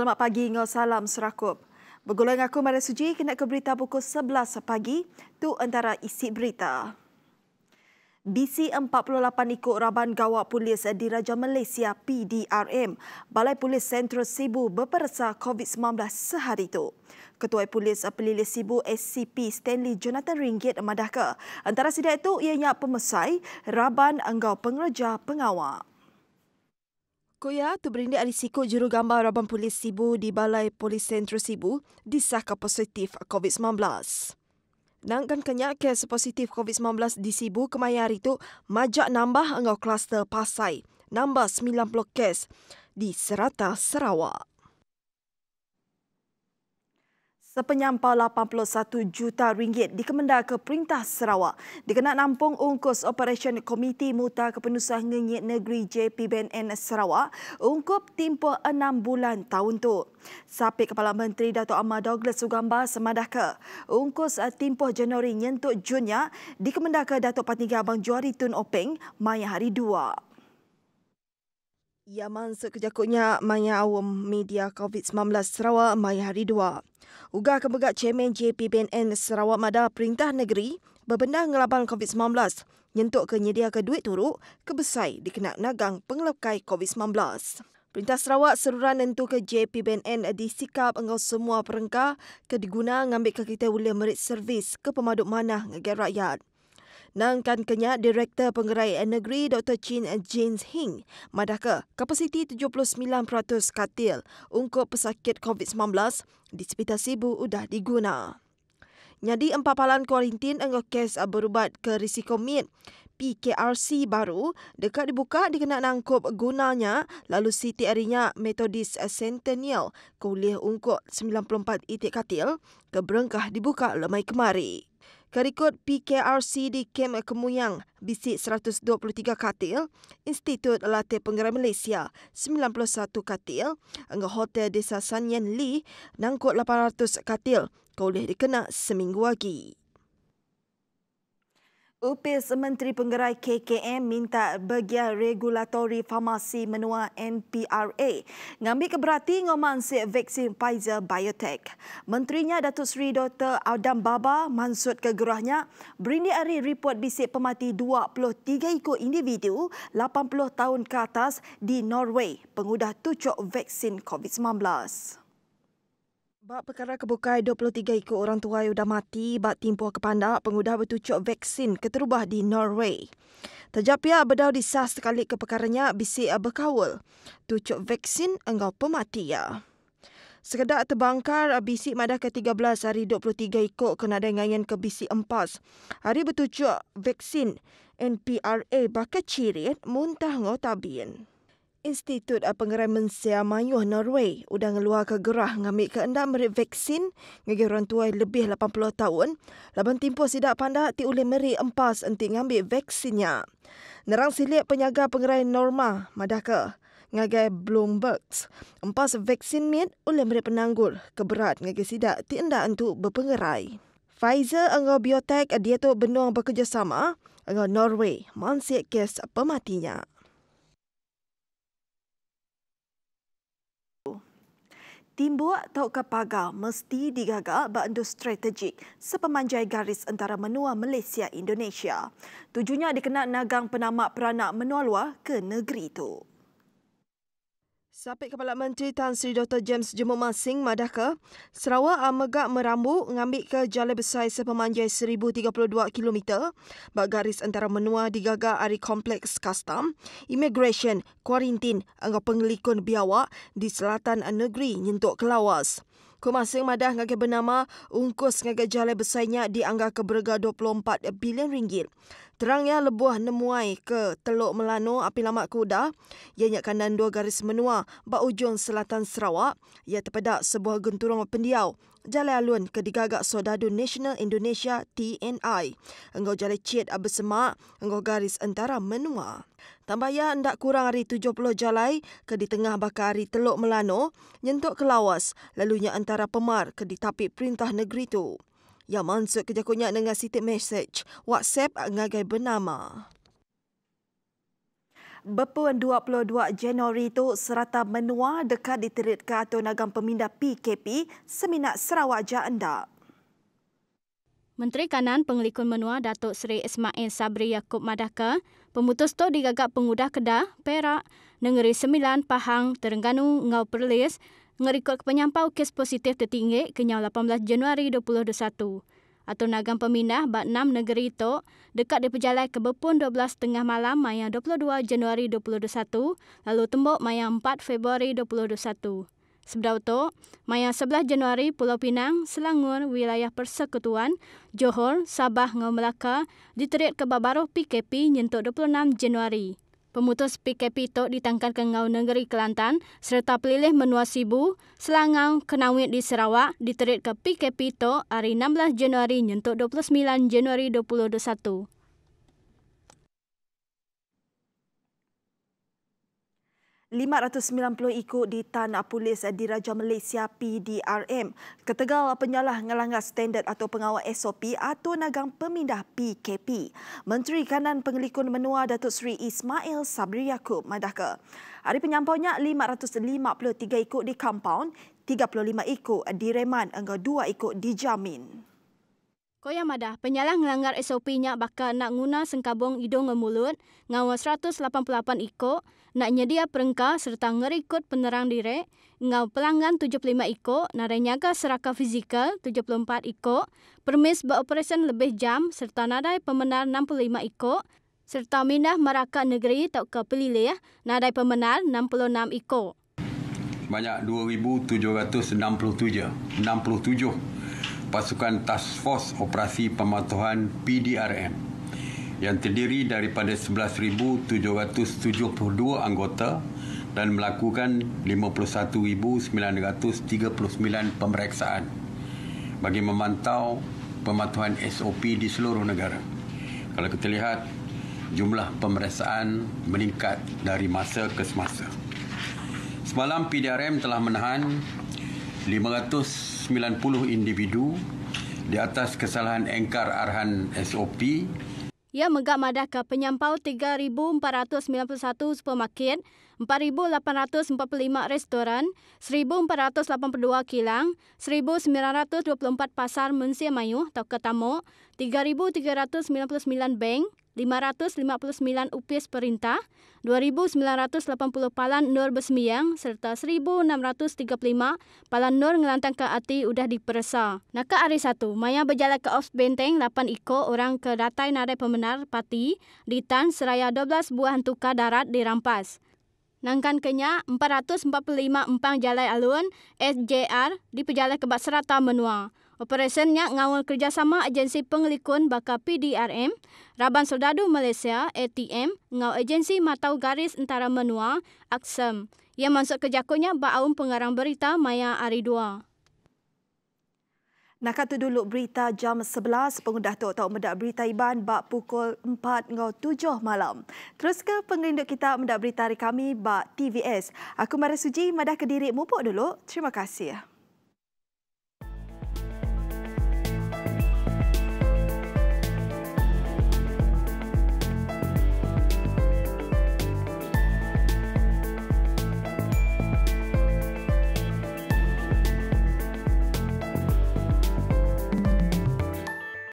Selamat pagi, ngau salam serakup. Bergulang aku Mara Suji kena ke berita pukul 11 pagi tu antara isi berita. BC48 ikut Raban Gawak Polis di Raja Malaysia PDRM. Balai Polis Sentral Sibu berperasa COVID-19 sehari itu. Ketua Polis Pelilis Sibu SCP Stanley Jonathan Ringgit Madaka. Antara sedia itu ianya pemesai Raban Enggau Pengerja Pengawak. Koya terberindik ada risiko jurugambar Raban Polis Sibu di Balai Polis Sentro Sibu disahkan positif COVID-19. Nangkan kenyak kes positif COVID-19 di Sibu kemayang hari itu majak nambah engau kluster pasai. Nambah 90 kes di Serata Sarawak sepenyampau 81 juta ringgit dikemenda ke Perintah Sarawak dikenal nampung ungkus Operation Komiti Muta Kepenusah Ngenyit Negeri JPBNN Sarawak ungkup tempoh enam bulan tahun tu. Sapit Kepala Menteri Dato' Ahmad Douglas Sugamba semadah ke ungkus eh, tempoh Januari nyentuk Junya dikemenda ke Dato' Patinggi Abang Juari Tun Openg Maya Hari 2. Yaman sekejakutnya maya awam media COVID-19 Sarawak mai hari dua. Uga kebegak Chairman JPBNN Sarawak Mada Perintah Negeri berbenah ngelaban COVID-19 nyentuk ke nyedia ke duit turuk kebesai dikenak nagang pengelakai COVID-19. Perintah Sarawak seruan tentu ke JPBNN di sikap engkau semua perengka ke diguna ngambil ke kita boleh merit servis ke pemaduk manah ngegar rakyat. Nangkan Kenyak Direktur penggerai Negeri Dr. Chin James Hing madaka kapasiti 79% katil untuk pesakit COVID-19 di Sepita Sibu sudah diguna. Jadi empat palan kuarantin dengan kes berubat ke risiko mid PKRC baru dekat dibuka dikena nangkup gunanya lalu CTR-nya Methodist Centennial kuliah ungkuk 94 itik katil keberengkah dibuka lemai kemari. Kerikut PKRC di Kem Kemuyang, bisik 123 katil, Institut Latih Penggerai Malaysia, 91 katil, Angga Hotel Desa Sanyen Lee, nangkut 800 katil, kau boleh dikenak seminggu lagi. Upis Menteri Penggerai KKM minta bagian regulatori farmasi menua NPRA ngambil keberati ngomansik vaksin Pfizer Biotech. Menterinya Datuk Seri Dr. Adam Baba mansut ke gerahnya berindik hari report bisik pemati 23 ikut individu 80 tahun ke atas di Norway pengudah tucuk vaksin COVID-19. Bak perkara kebuka 23 ikut orang tuai sudah mati bak timpuh kepandak pengudah bertucuk vaksin keterubah di Norway. Tejak pihak berdau disah sekali ke perkaranya bisik berkawal. Tucuk vaksin engkau pemati ya. Sekedar terbangkar, bisik madah ke-13 hari 23 ikut kena dengan ke bisik empas. Hari bertucuk vaksin NPRA bakal ciri muntah ngotabian. tabian. Institut Pengeraman Sia Mayuh Norway sudah luar ke gerah ngambil ke merik vaksin ngagi orang tua lebih 80 tahun. Laban timpuh sidak panda ti ulih merik empas enti mengambil vaksinnya. Nerang silik penyaga pengerai Norma Madaka ngagai Bloomberg. Empas vaksin mit ulih merik penanggul keberat ngagi sidak ti untuk berpengerai. Pfizer anggau biotek dia tu benuang bekerjasama anggau Norway mansiak kes pematinya. Timbuk atau kapaga mesti digagal bandu strategik sepemanjai garis antara menua Malaysia-Indonesia. Tujuannya dikenal nagang penamak peranak menua luar ke negeri itu. Sapit Kepala Menteri Tan Sri Dr. James Jumuk Masing Madaka, Sarawak Amegak Merambu ngambil ke jalan besar sepemanjai 1032 km bagi garis antara menua digagak dari kompleks kastam, immigration, kuarantin angka pengelikun biawak di selatan negeri nyentuk kelawas. Kumasing madah ngagai bernama ungkus ngagai jalan besainya di angka keberga 24 bilion ringgit. Terangnya lebuah nemuai ke Teluk Melano api lamak kuda ianya kandang dua garis menua ba ujung selatan Sarawak ia terpedak sebuah genturong pendiau jalan alun ke digagak Sodadu Nasional Indonesia TNI. Engkau jalan ciet abesemak semak, engkau garis antara menua. Tambah ya, ndak kurang hari 70 jalai ke di tengah bakar hari Teluk Melano, nyentuk ke lawas, lalunya antara pemar ke di tapi perintah negeri itu. Yang masuk kejakunya dengan sitik message WhatsApp ngagai bernama. Bepun 22 Januari itu serata menua dekat diterit ke atau nagam pemindah PKP seminat Sarawak Janda. Menteri Kanan Pengelikun Menua Datuk Seri Ismail Sabri Yaakob Madaka, pemutus itu digagak pengudah Kedah, Perak, Negeri Sembilan, Pahang, Terengganu, Ngau Perlis, ngerikut penyampau kes positif tertinggi kenyau 18 Januari 2021 atau nagam peminah bat enam negeri itu dekat diperjalai ke Bepun 12 tengah malam maya 22 Januari 2021 lalu tembok maya 4 Februari 2021. Sebelah itu, Maya 11 Januari Pulau Pinang, Selangor, Wilayah Persekutuan, Johor, Sabah, Ngau Melaka diterit ke Babaroh PKP nyentuk 26 Januari. Pemutus PKP itu ditangkan ke Ngau Negeri Kelantan serta pilih menua Sibu, Selangau, Kenawit di Sarawak diterit ke PKP itu hari 16 Januari nyentuk 29 Januari 2021. 590 ikut di Tanah Polis eh, Diraja Malaysia PDRM. Ketegal penyalah ngelanggar standard atau pengawal SOP atau nagang pemindah PKP. Menteri Kanan Pengelikun Menua Datuk Seri Ismail Sabri Yaakob Madaka. Hari penyampaunya 553 ikut di kampaun, 35 ikut di reman, enggak 2 ikut dijamin. jamin. Kau yang mada, penyalah ngelanggar SOP nya bakal nak guna sengkabong hidung ke mulut, ngawa 188 iko, nak nyedia perengka serta ngerikut penerang direk, ngau pelanggan 75 iko, nare nyaga seraka fizikal 74 iko, permis beroperasian lebih jam serta nadai pemenar 65 iko, serta minah meraka negeri tak ke ya, nadai pemenar 66 iko. Banyak 2,767. 67 pasukan Task Force Operasi Pematuhan PDRM yang terdiri daripada 11,772 anggota dan melakukan 51,939 pemeriksaan bagi memantau pematuhan SOP di seluruh negara. Kalau kita lihat, jumlah pemeriksaan meningkat dari masa ke semasa. Semalam PDRM telah menahan 90 individu di atas kesalahan engkar arahan SOP. Ia megak madaka penyampau 3,491 supermarket, 4,845 restoran, 1,482 kilang, 1,924 pasar Mensia Mayu atau ketamu, 3,399 bank, 559 upis perintah, 2,980 palan nur bersemiang serta 1,635 palan nur ngelantang ke ati sudah diperasa. Naka hari satu, Maya berjalan ke Ops Benteng 8 iko orang ke Datai Narai Pemenar Pati di Tan Seraya 12 buah hantuka darat dirampas. Nangkan kenya 445 empang jalai alun SJR di pejalan kebat serata menua. Operasinya ngawal kerjasama agensi pengelikun bakal PDRM, Raban Soldadu Malaysia, ATM, ngau agensi Matau Garis Antara Menua, AXEM, yang masuk ke kejakunya baum pengarang berita Maya Aridua. Nak kata dulu berita jam 11, pengundah tu tak mendak berita Iban bak pukul 4 ngau 7 malam. Terus ke pengerinduk kita mendak berita hari kami bak TVS. Aku Mara Suji, madah ke diri mumpuk dulu. Terima kasih.